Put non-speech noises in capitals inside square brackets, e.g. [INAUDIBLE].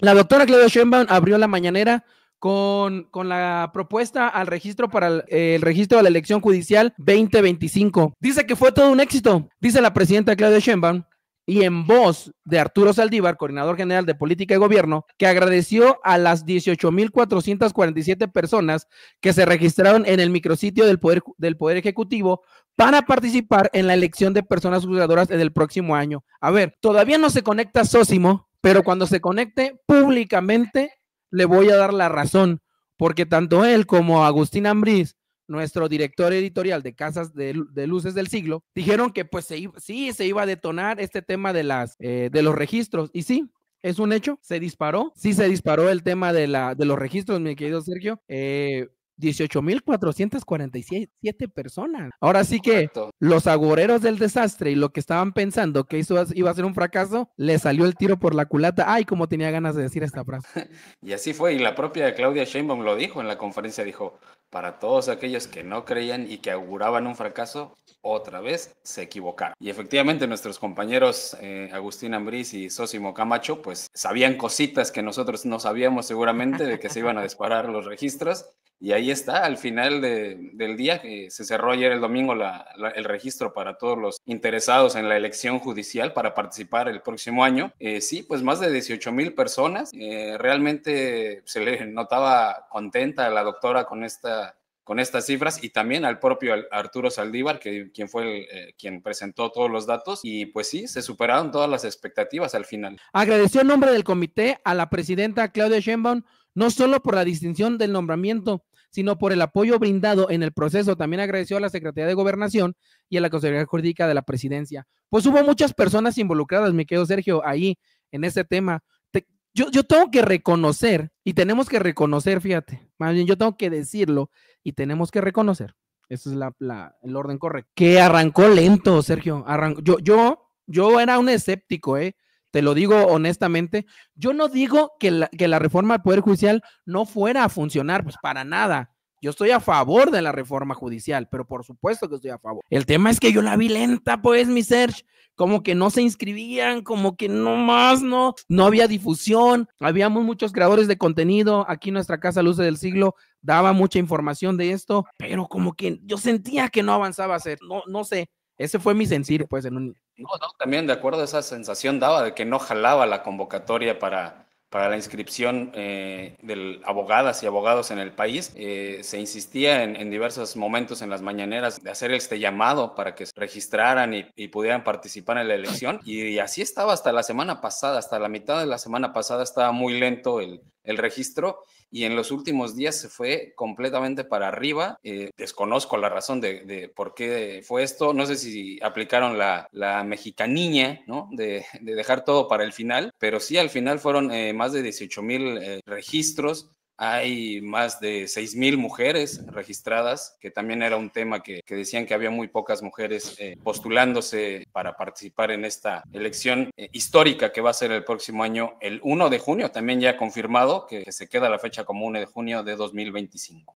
La doctora Claudia Sheinbaum abrió la mañanera con, la propuesta al registro para el, registro de la elección judicial 2025. Dice que fue todo un éxito, dice la presidenta Claudia Sheinbaum, y en voz de Arturo Saldívar, coordinador general de política y gobierno, que agradeció a las 18.447 personas que se registraron en el micrositio del Poder, del poder Ejecutivo para participar en la elección de personas juzgadoras en el próximo año. A ver, todavía no se conecta Sósimo, pero cuando se conecte públicamente le voy a dar la razón, porque tanto él como Agustín Ambriz, nuestro director editorial de Casas de, Luces del Siglo, dijeron que pues se sí se iba a detonar este tema de, las, eh, de los registros. Y sí, es un hecho, se disparó, sí se disparó el tema de, la, de los registros, mi querido Sergio. Eh, 18.447 personas. Ahora sí que los agoreros del desastre y lo que estaban pensando que eso iba a ser un fracaso, le salió el tiro por la culata. Ay, cómo tenía ganas de decir esta frase. [LAUGHS] y así fue, y la propia Claudia Sheinbaum lo dijo en la conferencia, dijo, para todos aquellos que no creían y que auguraban un fracaso, otra vez se equivocaron. Y efectivamente nuestros compañeros eh, Agustín Ambrís y Sosimo Camacho pues sabían cositas que nosotros no sabíamos seguramente de que se iban a disparar los registros y ahí está, al final del día, que eh, se cerró ayer el domingo el registro para todos los interesados en la elección judicial para participar el próximo año. Eh, sí, pues más de 18 mil personas. Eh, realmente se le notaba contenta a la doctora con esta con estas cifras y también al propio Arturo Saldívar, que, quien fue el, quien presentó todos los datos. Y pues sí, se superaron todas las expectativas al final. Agradeció en nombre del comité a la presidenta Claudia Sheinbaum no solo por la distinción del nombramiento, sino por el apoyo brindado en el proceso. También agradeció a la Secretaría de Gobernación y a la Consejería Jurídica de la Presidencia. Pues hubo muchas personas involucradas, me quedo, Sergio, ahí en ese tema. yo, tengo que reconocer, y tenemos que reconocer, fíjate, más bien yo tengo que decirlo y tenemos que reconocer. Ese es la, el orden correcto. Que arrancó lento, Sergio. Arrancó, yo, yo, yo era un escéptico, ¿eh? Te lo digo honestamente, yo no digo que la, que la reforma al Poder Judicial no fuera a funcionar, pues para nada. Yo estoy a favor de la reforma judicial, pero por supuesto que estoy a favor. El tema es que yo la vi lenta, pues, mi search, como que no se inscribían, como que no más, no, no había difusión, habíamos muchos creadores de contenido, aquí nuestra casa luz del Siglo daba mucha información de esto, pero como que yo sentía que no avanzaba a ser, no, no sé, ese fue mi sencillo, pues, en un, no, también de acuerdo, a esa sensación daba de que no jalaba la convocatoria para, para la inscripción eh, de abogadas y abogados en el país. Eh, se insistía en, en, diversos momentos en las mañaneras de hacer este llamado para que se registraran y, pudieran participar en la elección. y, así estaba hasta la semana pasada, hasta la mitad de la semana pasada estaba muy lento el, el registro y en los últimos días se fue completamente para arriba. Eh, desconozco la razón de, por qué fue esto. No sé si aplicaron la, la mexicaniña, ¿no? De, dejar todo para el final, pero sí al final fueron eh, más de 18 mil eh, registros hay más de 6.000 mujeres registradas, que también era un tema que, decían que había muy pocas mujeres eh, postulándose para participar en esta elección eh, histórica que va a ser el próximo año, el 1 de junio, también ya confirmado que, que se queda la fecha como 1 de junio de 2025.